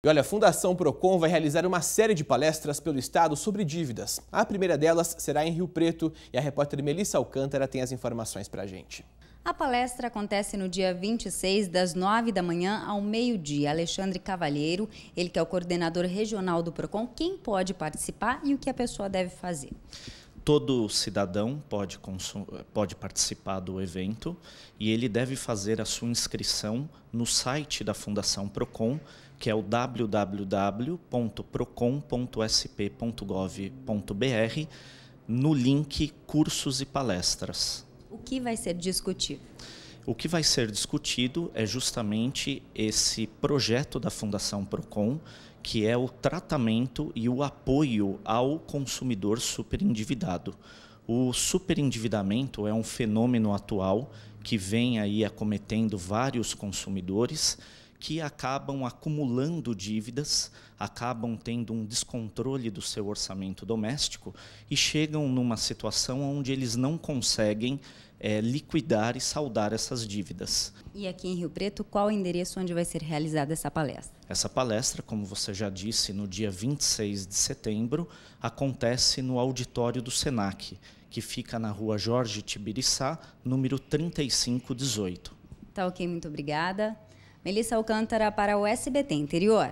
E olha, a Fundação Procon vai realizar uma série de palestras pelo estado sobre dívidas. A primeira delas será em Rio Preto e a repórter Melissa Alcântara tem as informações para a gente. A palestra acontece no dia 26, das 9 da manhã ao meio-dia. Alexandre Cavalheiro, ele que é o coordenador regional do Procon, quem pode participar e o que a pessoa deve fazer todo cidadão pode, pode participar do evento e ele deve fazer a sua inscrição no site da Fundação Procon, que é o www.procon.sp.gov.br, no link Cursos e Palestras. O que vai ser discutido? O que vai ser discutido é justamente esse projeto da Fundação Procon, que é o tratamento e o apoio ao consumidor superendividado. O superendividamento é um fenômeno atual que vem aí acometendo vários consumidores que acabam acumulando dívidas, acabam tendo um descontrole do seu orçamento doméstico e chegam numa situação onde eles não conseguem é, liquidar e saldar essas dívidas. E aqui em Rio Preto, qual o endereço onde vai ser realizada essa palestra? Essa palestra, como você já disse, no dia 26 de setembro, acontece no auditório do SENAC, que fica na rua Jorge Tibiriçá, número 3518. Tá ok, muito obrigada. Melissa Alcântara para o SBT Interior.